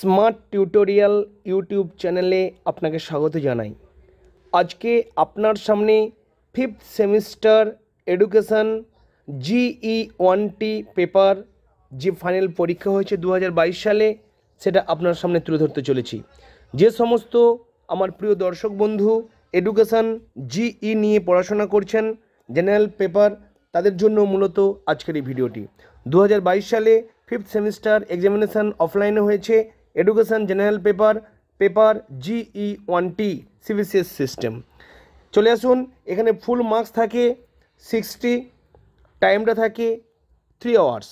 smart tutorial YouTube চ্যানেলে আপনাকে স্বাগত জানাই আজকে আপনার সামনে fifth semester education GE one T paper যে ফাইনাল পরীক্ষা হয়েছে দু সালে সেটা আপনার সামনে তুলে ধরতে চলেছি যে সমস্ত আমার প্রিয় দর্শক বন্ধু এডুকেশান জিই e নিয়ে পড়াশোনা করছেন জেনারেল পেপার তাদের জন্য মূলত আজকের এই ভিডিওটি দু সালে ফিফথ সেমিস্টার এক্সামিনেশান অফলাইনে হয়েছে education general paper paper GE one T CBCS system চলে আসুন এখানে ফুল মার্কস থাকে সিক্সটি টাইমটা থাকে থ্রি আওয়ার্স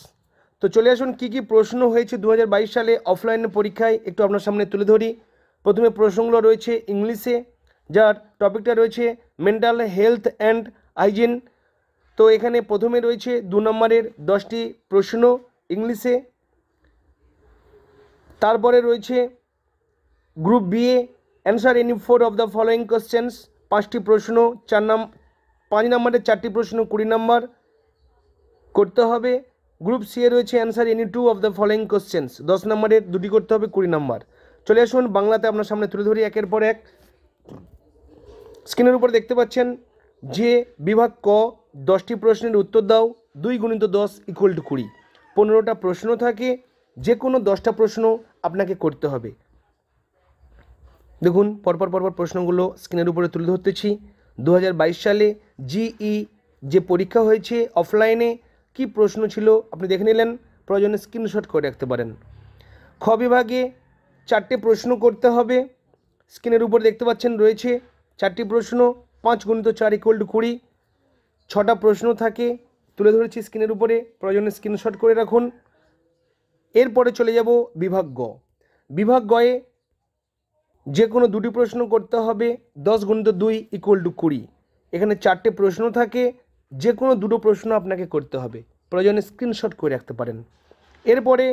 তো চলে আসুন কী কী প্রশ্ন হয়েছে দু সালে অফলাইন পরীক্ষায় একটু আপনার সামনে তুলে ধরি প্রথমে প্রশ্নগুলো রয়েছে ইংলিশে যার টপিকটা রয়েছে মেন্টাল হেলথ অ্যান্ড হাইজিন তো এখানে প্রথমে রয়েছে দু নম্বরের দশটি প্রশ্ন ইংলিশে তারপরে রয়েছে গ্রুপ বি এ answer any four of the following questions পাঁচটি প্রশ্ন চার নাম পাঁচ নাম্বারের চারটি প্রশ্ন কুড়ি নাম্বার করতে হবে গ্রুপ সি এ রয়েছে answer any two of the following questions দশ নাম্বারের দুটি করতে হবে কুড়ি নাম্বার চলে আসুন বাংলাতে আপনার সামনে তুলে ধরি একের পর এক স্ক্রিনের উপর দেখতে পাচ্ছেন যে বিভাগ ক দশটি প্রশ্নের উত্তর দাও দুই গুণিত দশ ইকুয়াল টু কুড়ি পনেরোটা প্রশ্ন থাকে যে কোনো দশটা প্রশ্ন আপনাকে করতে হবে দেখুন পরপর পরপর প্রশ্নগুলো স্ক্রিনের উপরে তুলে ধরতেছি দু সালে জিই যে পরীক্ষা হয়েছে অফলাইনে কি প্রশ্ন ছিল আপনি দেখে নিলেন প্রয়োজনে স্ক্রিনশট করে রাখতে পারেন খ বিভাগে চারটে প্রশ্ন করতে হবে স্ক্রিনের উপর দেখতে পাচ্ছেন রয়েছে চারটি প্রশ্ন পাঁচ গুণিত চার ইকোল্ড কুড়ি ছটা প্রশ্ন থাকে তুলে ধরেছি স্ক্রিনের উপরে প্রয়োজনে স্ক্রিনশট করে রাখুন এরপরে চলে যাব বিভাগ গ বিভাগ গয়ে যে কোনো দুটি প্রশ্ন করতে হবে দশ গুণিত দুই ইকুয়াল টু কুড়ি এখানে চারটে প্রশ্ন থাকে যে কোনো দুটো প্রশ্ন আপনাকে করতে হবে প্রয়োজনে স্ক্রিনশট করে রাখতে পারেন এরপরে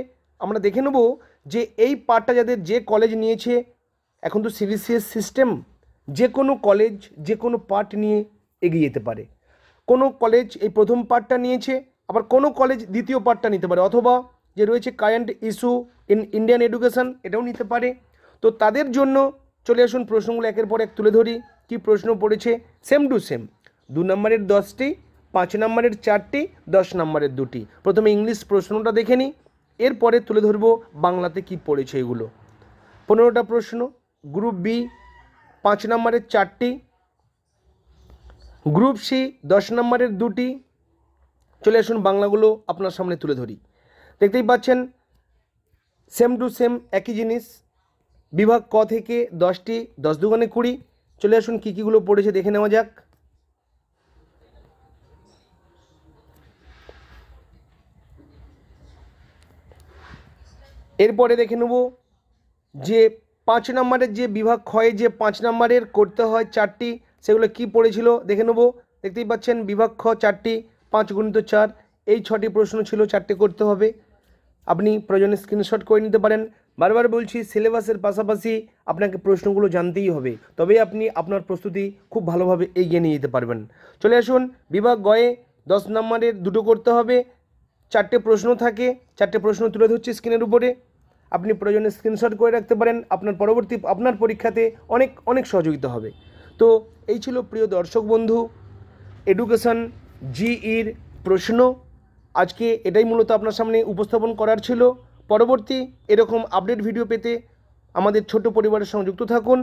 আমরা দেখে নেব যে এই পার্টটা যাদের যে কলেজ নিয়েছে এখন তো সিবিসিএস সিস্টেম যে কোনো কলেজ যে কোনো পার্ট নিয়ে এগিয়ে যেতে পারে কোনো কলেজ এই প্রথম পার্টটা নিয়েছে আবার কোনো কলেজ দ্বিতীয় পার্টটা নিতে পারে অথবা যে রয়েছে current issue in Indian education এটাও নিতে পারে তো তাদের জন্য চলে আসুন প্রশ্নগুলো একের পর এক তুলে ধরি কি প্রশ্ন পড়েছে সেম টু সেম দু নম্বরের দশটি পাঁচ নম্বরের চারটি দশ নম্বরের দুটি প্রথমে ইংলিশ প্রশ্নটা দেখে নিই এরপরে তুলে ধরবো বাংলাতে কি পড়েছে এগুলো পনেরোটা প্রশ্ন গ্রুপ বি পাঁচ নম্বরের চারটি গ্রুপ সি দশ নম্বরের দুটি চলে আসুন বাংলাগুলো আপনার সামনে তুলে ধরি দেখতেই পাচ্ছেন সেম টু সেম একই জিনিস বিভাগ ক থেকে দশটি দশ দুগুণে কুড়ি চলে আসুন কী কীগুলো পড়েছে দেখে নেওয়া যাক এরপরে দেখে নেব যে পাঁচ নম্বরের যে বিভাগ ক্ষয়ে যে পাঁচ নম্বরের করতে হয় চারটি সেগুলো কি পড়েছিল দেখে নেব দেখতেই পাচ্ছেন বিভাগ খ চারটি পাঁচ গুণিত চার এই ছটি প্রশ্ন ছিল চারটি করতে হবে আপনি প্রয়োজনে স্ক্রিনশট করে নিতে পারেন বারবার বলছি সিলেবাসের পাশাপাশি আপনাকে প্রশ্নগুলো জানতেই হবে তবেই আপনি আপনার প্রস্তুতি খুব ভালোভাবে এগিয়ে নিয়ে যেতে পারবেন চলে আসুন বিভাগ গয়ে দশ নম্বরের দুটো করতে হবে চারটে প্রশ্ন থাকে চারটে প্রশ্ন তুলে ধরছি স্ক্রিনের উপরে আপনি প্রয়োজনে স্ক্রিনশট করে রাখতে পারেন আপনার পরবর্তী আপনার পরীক্ষাতে অনেক অনেক সহযোগিতা হবে তো এই ছিল প্রিয় দর্শক বন্ধু এডুকেশন জিইর প্রশ্ন আজকে এটাই মূলত আপনার সামনে উপস্থাপন করার ছিল পরবর্তী এরকম আপডেট ভিডিও পেতে আমাদের ছোট পরিবারের যুক্ত থাকুন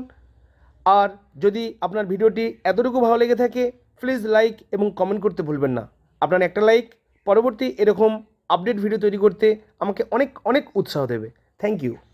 আর যদি আপনার ভিডিওটি এতটুকু ভালো লেগে থাকে প্লিজ লাইক এবং কমেন্ট করতে ভুলবেন না আপনার একটা লাইক পরবর্তী এরকম আপডেট ভিডিও তৈরি করতে আমাকে অনেক অনেক উৎসাহ দেবে থ্যাংক ইউ